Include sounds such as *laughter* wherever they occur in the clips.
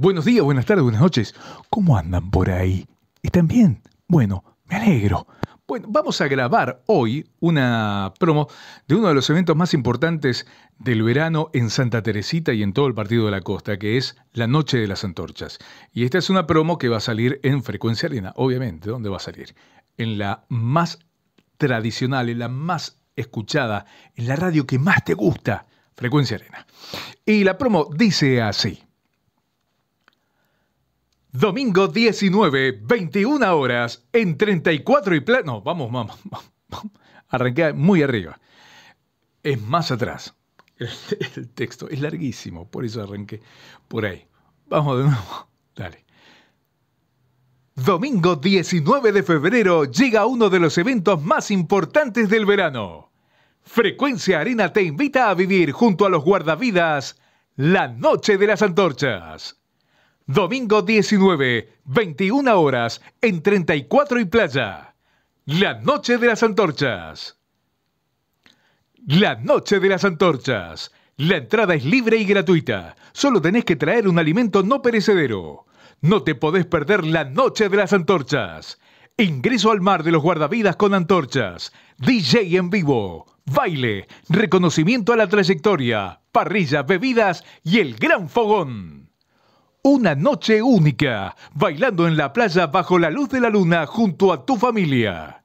Buenos días, buenas tardes, buenas noches. ¿Cómo andan por ahí? ¿Están bien? Bueno, me alegro. Bueno, vamos a grabar hoy una promo de uno de los eventos más importantes del verano en Santa Teresita y en todo el Partido de la Costa, que es la Noche de las Antorchas. Y esta es una promo que va a salir en Frecuencia Arena, obviamente. ¿Dónde va a salir? En la más tradicional, en la más escuchada, en la radio que más te gusta, Frecuencia Arena. Y la promo dice así. Domingo 19, 21 horas, en 34 y plano. vamos, *laughs* vamos, vamos. Arranqué muy arriba. Es más atrás. *laughs* El, el, texto es larguísimo, por eso arranqué por ahí. Vamos de nuevo. *laughs* Dale. Domingo 19 de febrero llega uno de los eventos más importantes del verano. Frecuencia Arena te invita a vivir junto a los guardavidas la Noche de las Antorchas domingo 19, 21 horas, en 34 y Playa. La Noche de las Antorchas. La Noche de las Antorchas. La entrada es libre y gratuita. Solo tenés que traer un alimento no perecedero. No te podés perder la Noche de las Antorchas. Ingreso al mar de los guardavidas con antorchas. DJ en vivo. Baile. Reconocimiento a la trayectoria. Parrillas, bebidas y el gran fogón. Una noche única, bailando en la playa bajo la luz de la luna junto a tu familia.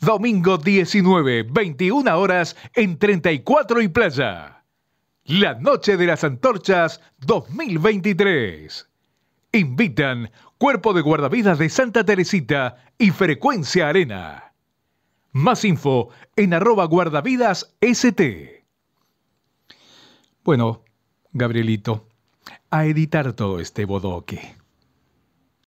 Domingo 19, 21 horas en 34 y Playa. La Noche de las Antorchas 2023. Invitan Cuerpo de Guardavidas de Santa Teresita y Frecuencia Arena. Más info en arroba guardavidas st. Bueno, Gabrielito a editar todo este bodoque.